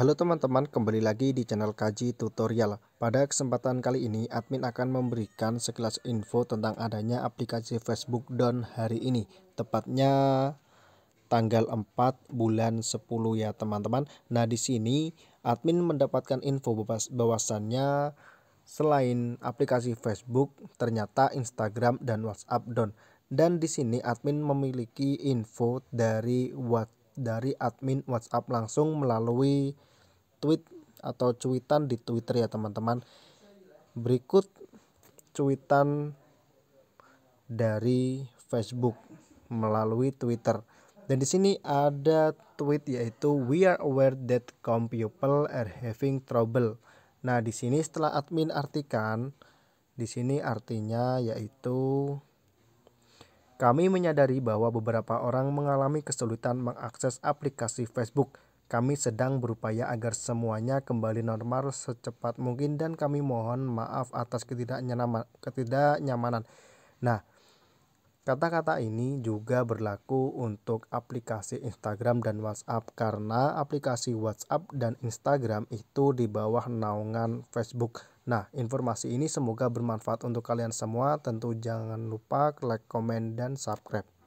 Halo teman-teman, kembali lagi di channel Kaji Tutorial. Pada kesempatan kali ini, admin akan memberikan sekilas info tentang adanya aplikasi Facebook down hari ini. Tepatnya tanggal 4 bulan 10 ya teman-teman. Nah, di sini admin mendapatkan info bahwasannya selain aplikasi Facebook, ternyata Instagram dan WhatsApp down. Dan di sini admin memiliki info dari WhatsApp dari admin WhatsApp langsung melalui tweet atau cuitan di Twitter ya teman-teman. Berikut cuitan dari Facebook melalui Twitter. Dan di sini ada tweet yaitu we are aware that com people are having trouble. Nah, di sini setelah admin artikan, di sini artinya yaitu kami menyadari bahwa beberapa orang mengalami kesulitan mengakses aplikasi Facebook. Kami sedang berupaya agar semuanya kembali normal secepat mungkin dan kami mohon maaf atas ketidaknyamanan. Nah, Kata-kata ini juga berlaku untuk aplikasi Instagram dan WhatsApp karena aplikasi WhatsApp dan Instagram itu di bawah naungan Facebook. Nah, informasi ini semoga bermanfaat untuk kalian semua. Tentu jangan lupa like, komen, dan subscribe.